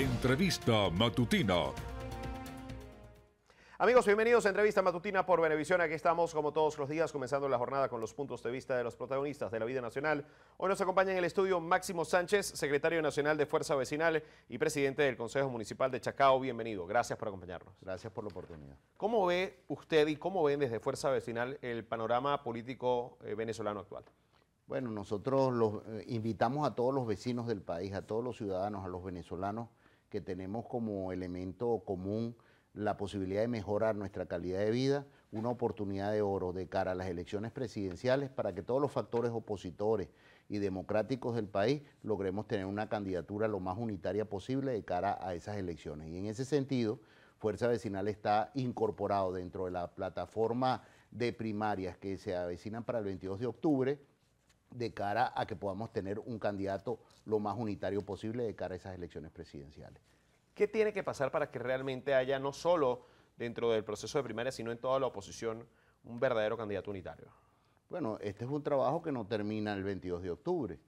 Entrevista matutina. Amigos, bienvenidos a Entrevista Matutina por Venevisión. Aquí estamos, como todos los días, comenzando la jornada con los puntos de vista de los protagonistas de la vida nacional. Hoy nos acompaña en el estudio Máximo Sánchez, secretario nacional de Fuerza Vecinal y presidente del Consejo Municipal de Chacao. Bienvenido, gracias por acompañarnos. Gracias por la oportunidad. ¿Cómo ve usted y cómo ven desde Fuerza Vecinal el panorama político eh, venezolano actual? Bueno, nosotros los, eh, invitamos a todos los vecinos del país, a todos los ciudadanos, a los venezolanos, que tenemos como elemento común la posibilidad de mejorar nuestra calidad de vida, una oportunidad de oro de cara a las elecciones presidenciales para que todos los factores opositores y democráticos del país logremos tener una candidatura lo más unitaria posible de cara a esas elecciones. Y en ese sentido, Fuerza Vecinal está incorporado dentro de la plataforma de primarias que se avecinan para el 22 de octubre, de cara a que podamos tener un candidato lo más unitario posible de cara a esas elecciones presidenciales. ¿Qué tiene que pasar para que realmente haya, no solo dentro del proceso de primaria, sino en toda la oposición, un verdadero candidato unitario? Bueno, este es un trabajo que no termina el 22 de octubre,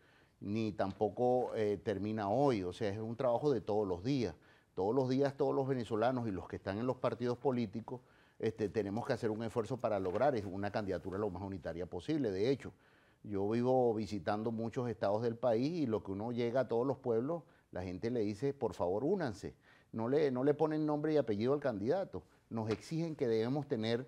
ni tampoco eh, termina hoy, o sea, es un trabajo de todos los días. Todos los días todos los venezolanos y los que están en los partidos políticos este, tenemos que hacer un esfuerzo para lograr una candidatura lo más unitaria posible. De hecho, yo vivo visitando muchos estados del país y lo que uno llega a todos los pueblos, la gente le dice, por favor, únanse. No le, ponen nombre y apellido al candidato. Nos exigen que debemos tener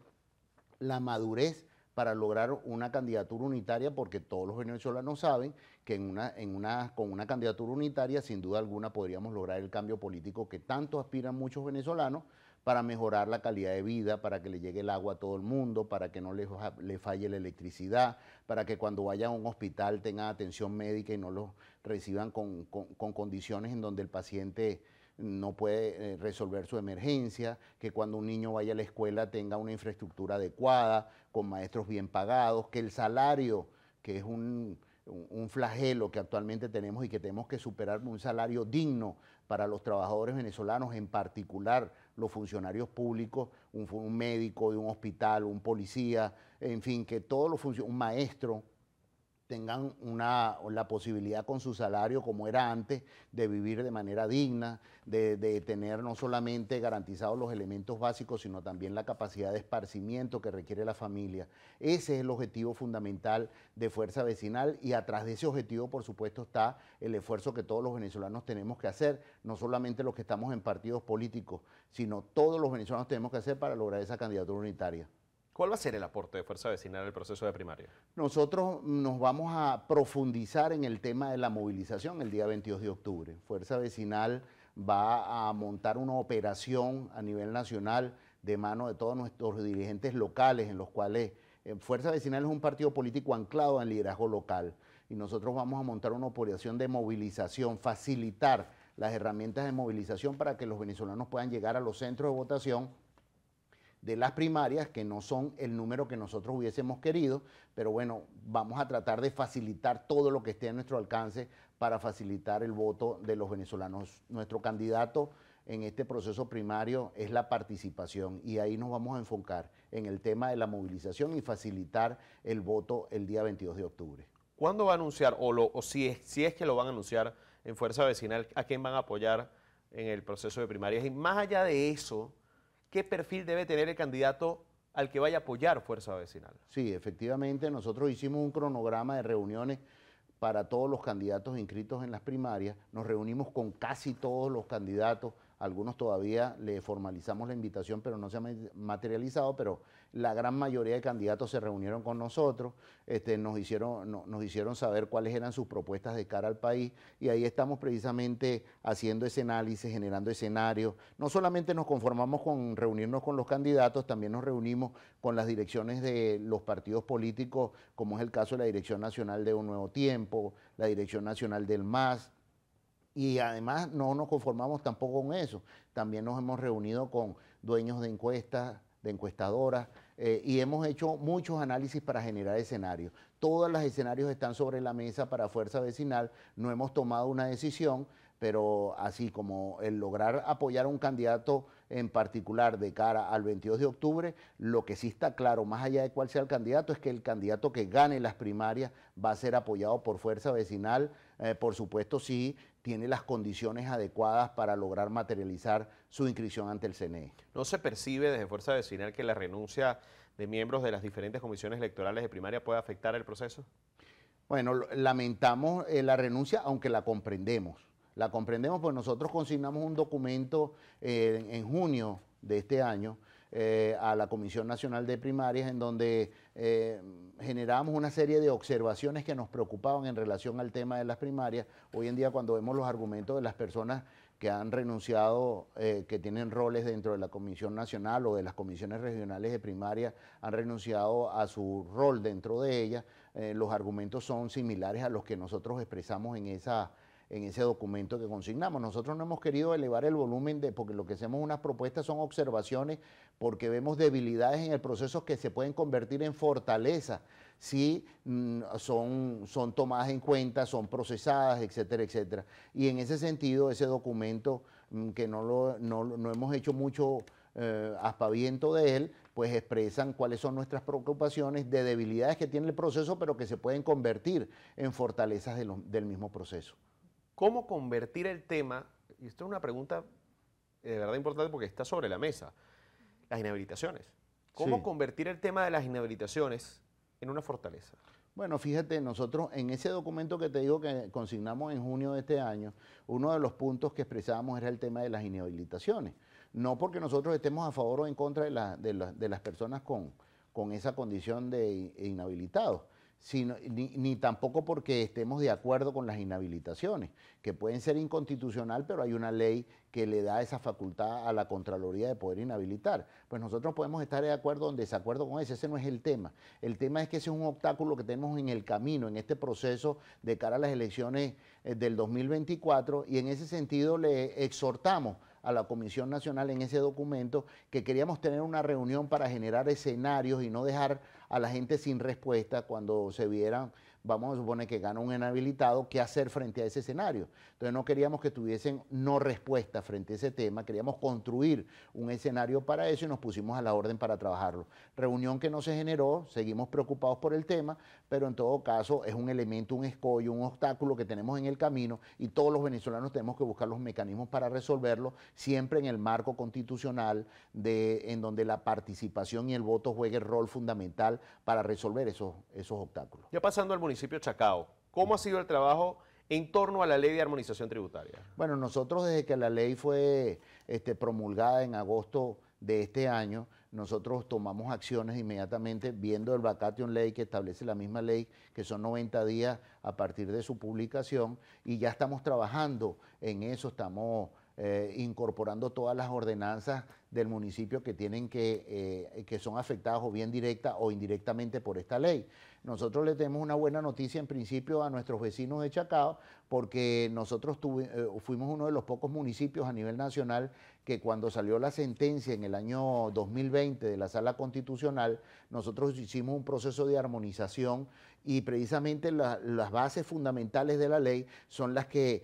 la madurez para lograr una candidatura unitaria, porque todos los venezolanos saben que en una, en una, con una candidatura unitaria, sin duda alguna, podríamos lograr el cambio político que tanto aspiran muchos venezolanos, para mejorar la calidad de vida, para que le llegue el agua a todo el mundo, para que no le, falle la electricidad, para que cuando vaya a un hospital tenga atención médica y no lo reciban con, condiciones en donde el paciente no puede eh, resolver su emergencia, que cuando un niño vaya a la escuela tenga una infraestructura adecuada, con maestros bien pagados, que el salario, que es un, un flagelo que actualmente tenemos y que tenemos que superar un salario digno para los trabajadores venezolanos, en particular los funcionarios públicos, un, médico de un hospital, un policía, en fin, que todos los funcionarios, un maestro, tengan una, la posibilidad con su salario como era antes de vivir de manera digna, de, de, tener no solamente garantizados los elementos básicos, sino también la capacidad de esparcimiento que requiere la familia. Ese es el objetivo fundamental de Fuerza Vecinal y atrás de ese objetivo, por supuesto, está el esfuerzo que todos los venezolanos tenemos que hacer, no solamente los que estamos en partidos políticos, sino todos los venezolanos tenemos que hacer para lograr esa candidatura unitaria. ¿Cuál va a ser el aporte de Fuerza Vecinal al proceso de primaria? Nosotros nos vamos a profundizar en el tema de la movilización el día 22 de octubre. Fuerza Vecinal va a montar una operación a nivel nacional de mano de todos nuestros dirigentes locales, en los cuales eh, Fuerza Vecinal es un partido político anclado en liderazgo local. Y nosotros vamos a montar una operación de movilización, facilitar las herramientas de movilización para que los venezolanos puedan llegar a los centros de votación de las primarias, que no son el número que nosotros hubiésemos querido, pero bueno, vamos a tratar de facilitar todo lo que esté a nuestro alcance para facilitar el voto de los venezolanos. Nuestro candidato en este proceso primario es la participación y ahí nos vamos a enfocar en el tema de la movilización y facilitar el voto el día 22 de octubre. ¿Cuándo va a anunciar o, o si, es, si es que lo van a anunciar en Fuerza Vecinal a quién van a apoyar en el proceso de primarias? Y más allá de eso, ¿qué perfil debe tener el candidato al que vaya a apoyar Fuerza Vecinal? Sí, efectivamente, nosotros hicimos un cronograma de reuniones para todos los candidatos inscritos en las primarias, nos reunimos con casi todos los candidatos algunos todavía le formalizamos la invitación, pero no se ha materializado, pero la gran mayoría de candidatos se reunieron con nosotros, este, nos, hicieron, nos hicieron saber cuáles eran sus propuestas de cara al país y ahí estamos precisamente haciendo ese análisis, generando escenarios. No solamente nos conformamos con reunirnos con los candidatos, también nos reunimos con las direcciones de los partidos políticos, como es el caso de la Dirección Nacional de Un Nuevo Tiempo, la Dirección Nacional del MAS, y además no nos conformamos tampoco con eso. También nos hemos reunido con dueños de encuestas, de encuestadoras, eh, y hemos hecho muchos análisis para generar escenarios. Todos los escenarios están sobre la mesa para Fuerza Vecinal, no hemos tomado una decisión, pero así como el lograr apoyar a un candidato en particular de cara al 22 de octubre, lo que sí está claro, más allá de cuál sea el candidato, es que el candidato que gane las primarias va a ser apoyado por Fuerza Vecinal eh, por supuesto, sí tiene las condiciones adecuadas para lograr materializar su inscripción ante el CNE. ¿No se percibe desde Fuerza Vecinal que la renuncia de miembros de las diferentes comisiones electorales de primaria puede afectar el proceso? Bueno, lamentamos eh, la renuncia, aunque la comprendemos. La comprendemos porque nosotros consignamos un documento eh, en junio de este año eh, a la Comisión Nacional de Primarias, en donde eh, generábamos una serie de observaciones que nos preocupaban en relación al tema de las primarias. Hoy en día cuando vemos los argumentos de las personas que han renunciado, eh, que tienen roles dentro de la Comisión Nacional o de las comisiones regionales de primaria, han renunciado a su rol dentro de ella, los argumentos son similares a los que nosotros expresamos en esa en ese documento que consignamos. Nosotros no hemos querido elevar el volumen de, porque lo que hacemos unas propuestas son observaciones, porque vemos debilidades en el proceso que se pueden convertir en fortalezas si mm, son, tomadas en cuenta, son procesadas, etcétera, etcétera. Y en ese sentido, ese documento mm, que no, lo, hemos hecho mucho eh, aspaviento de él, pues expresan cuáles son nuestras preocupaciones de debilidades que tiene el proceso, pero que se pueden convertir en fortalezas del mismo proceso. ¿Cómo convertir el tema? Y esto es una pregunta eh, de verdad importante porque está sobre la mesa. Las inhabilitaciones. ¿Cómo convertir el tema de las inhabilitaciones en una fortaleza? Bueno, fíjate, nosotros en ese documento que te digo que consignamos en junio de este año, uno de los puntos que expresábamos era el tema de las inhabilitaciones. No porque nosotros estemos a favor o en contra de, de, las personas con, con esa condición de inhabilitados, Sino, ni, tampoco porque estemos de acuerdo con las inhabilitaciones, que pueden ser inconstitucional, pero hay una ley que le da esa facultad a la Contraloría de poder inhabilitar. Pues nosotros podemos estar de acuerdo o en desacuerdo con eso, ese no es el tema. El tema es que ese es un obstáculo que tenemos en el camino, en este proceso de cara a las elecciones eh, del 2024, y en ese sentido le exhortamos a la Comisión Nacional en ese documento que queríamos tener una reunión para generar escenarios y no dejar a la gente sin respuesta cuando se vieran vamos a suponer que gana un inhabilitado, ¿qué hacer frente a ese escenario? Entonces no queríamos que tuviesen no respuesta frente a ese tema, queríamos construir un escenario para eso y nos pusimos a la orden para trabajarlo. Reunión que no se generó, seguimos preocupados por el tema, pero en todo caso es un elemento, un escollo, un obstáculo que tenemos en el camino y todos los venezolanos tenemos que buscar los mecanismos para resolverlo, siempre en el marco constitucional de, en donde la participación y el voto juegue el rol fundamental para resolver esos, esos obstáculos. Ya pasando al municipio Chacao. ¿Cómo ha sido el trabajo en torno a la ley de armonización tributaria? Bueno, nosotros desde que la ley fue este, promulgada en agosto de este año, nosotros tomamos acciones inmediatamente viendo el vacation ley que establece la misma ley, que son 90 días a partir de su publicación, y ya estamos trabajando en eso, estamos eh, incorporando todas las ordenanzas del municipio que tienen que, eh, que son afectados o bien directa o indirectamente por esta ley. Nosotros le tenemos una buena noticia en principio a nuestros vecinos de Chacao, porque nosotros eh, fuimos uno de los pocos municipios a nivel nacional que cuando salió la sentencia en el año 2020 de la Sala Constitucional, nosotros hicimos un proceso de armonización y precisamente las bases fundamentales de la ley son las que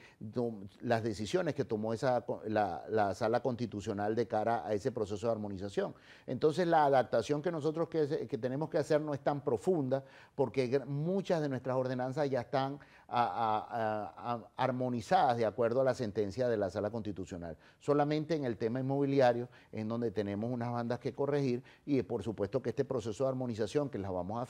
las decisiones que tomó esa, la, la Sala Constitucional de cara a ese proceso de armonización. Entonces la adaptación que nosotros que, tenemos que hacer no es tan profunda porque muchas de nuestras ordenanzas ya están armonizadas de acuerdo a la sentencia de la Sala Constitucional. Solamente en el tema inmobiliario es donde tenemos unas bandas que corregir y por supuesto que este proceso de armonización que las vamos a,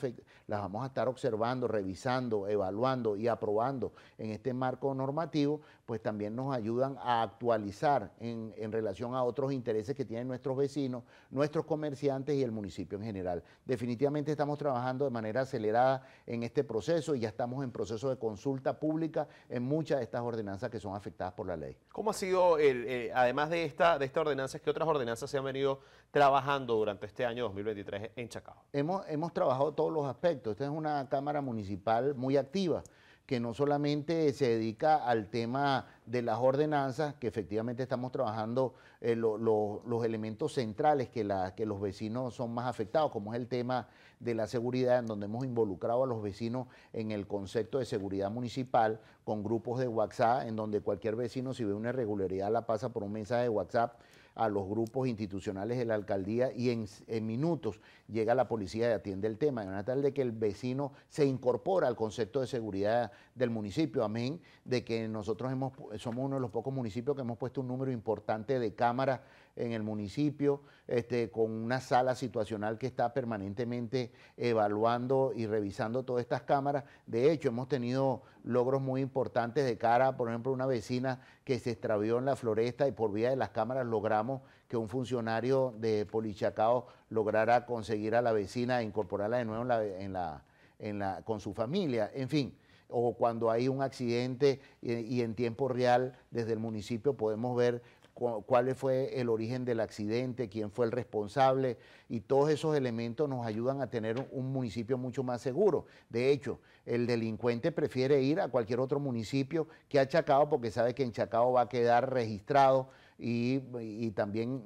las vamos a estar observando, revisando, evaluando y aprobando en este marco normativo, pues también nos ayudan a actualizar en relación a otros intereses que tienen nuestros vecinos, nuestros comerciantes y el municipio en general. Definitivamente estamos trabajando de manera acelerada en este proceso y ya estamos en proceso de consulta pública en muchas de estas ordenanzas que son afectadas por la ley. ¿Cómo ha sido, el, eh, además de esta, de esta ordenanza, qué otras ordenanzas se han venido trabajando durante este año 2023 en Chacao? Hemos, hemos trabajado todos los aspectos. Esta es una Cámara Municipal muy activa que no solamente se dedica al tema de las ordenanzas, que efectivamente estamos trabajando eh, los elementos centrales que, que los vecinos son más afectados, como es el tema de la seguridad, en donde hemos involucrado a los vecinos en el concepto de seguridad municipal con grupos de WhatsApp, en donde cualquier vecino si ve una irregularidad la pasa por un mensaje de WhatsApp a los grupos institucionales de la alcaldía y en, minutos llega la policía y atiende el tema, de una tal de que el vecino se incorpora al concepto de seguridad del municipio, amén, de que nosotros hemos, somos uno de los pocos municipios que hemos puesto un número importante de cámaras en el municipio, este, con una sala situacional que está permanentemente evaluando y revisando todas estas cámaras. De hecho, hemos tenido logros muy importantes de cara, por ejemplo, una vecina que se extravió en la floresta y por vía de las cámaras logramos que un funcionario de Polichacao lograra conseguir a la vecina, e incorporarla de nuevo la, en la, con su familia, en fin o cuando hay un accidente eh, y en tiempo real desde el municipio podemos ver cuál fue el origen del accidente, quién fue el responsable y todos esos elementos nos ayudan a tener un municipio mucho más seguro. De hecho, el delincuente prefiere ir a cualquier otro municipio que a Chacao porque sabe que en Chacao va a quedar registrado y, también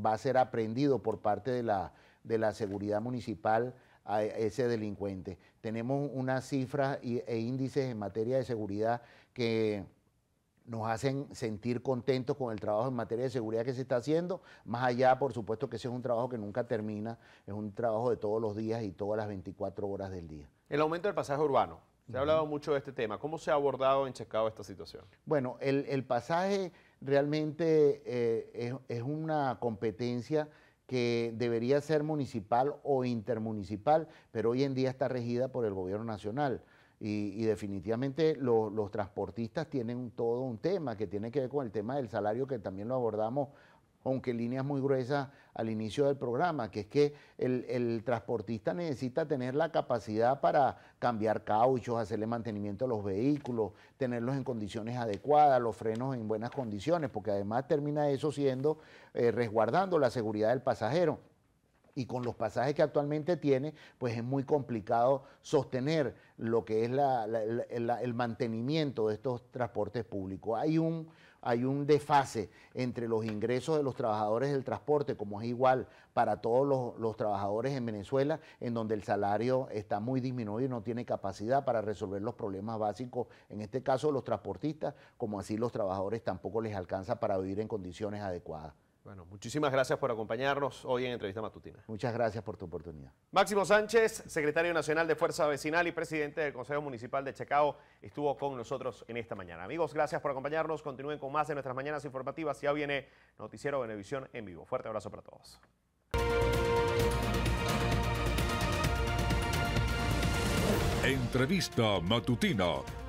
mm, va a ser aprendido por parte de la, de la seguridad municipal a ese delincuente. Tenemos unas cifras e índices en materia de seguridad que nos hacen sentir contentos con el trabajo en materia de seguridad que se está haciendo, más allá, por supuesto, que ese es un trabajo que nunca termina, es un trabajo de todos los días y todas las 24 horas del día. El aumento del pasaje urbano, se ha hablado mucho de este tema. ¿Cómo se ha abordado en Checao esta situación? Bueno, el, pasaje realmente eh, es, una competencia que debería ser municipal o intermunicipal, pero hoy en día está regida por el gobierno nacional. Y, definitivamente los transportistas tienen todo un tema que tiene que ver con el tema del salario, que también lo abordamos, aunque líneas muy gruesas al inicio del programa, que es que el, transportista necesita tener la capacidad para cambiar cauchos, hacerle mantenimiento a los vehículos, tenerlos en condiciones adecuadas, los frenos en buenas condiciones, porque además termina eso siendo eh, resguardando la seguridad del pasajero y con los pasajes que actualmente tiene, pues es muy complicado sostener lo que es el mantenimiento de estos transportes públicos. Hay un, hay un desfase entre los ingresos de los trabajadores del transporte, como es igual para todos los, trabajadores en Venezuela, en donde el salario está muy disminuido y no tiene capacidad para resolver los problemas básicos, en este caso los transportistas, como así los trabajadores tampoco les alcanza para vivir en condiciones adecuadas. Bueno, muchísimas gracias por acompañarnos hoy en Entrevista Matutina. Muchas gracias por tu oportunidad. Máximo Sánchez, secretario nacional de Fuerza Vecinal y presidente del Consejo Municipal de Checao, estuvo con nosotros en esta mañana. Amigos, gracias por acompañarnos. Continúen con más de nuestras mañanas informativas. Ya viene Noticiero Benevisión en vivo. Fuerte abrazo para todos. Entrevista Matutina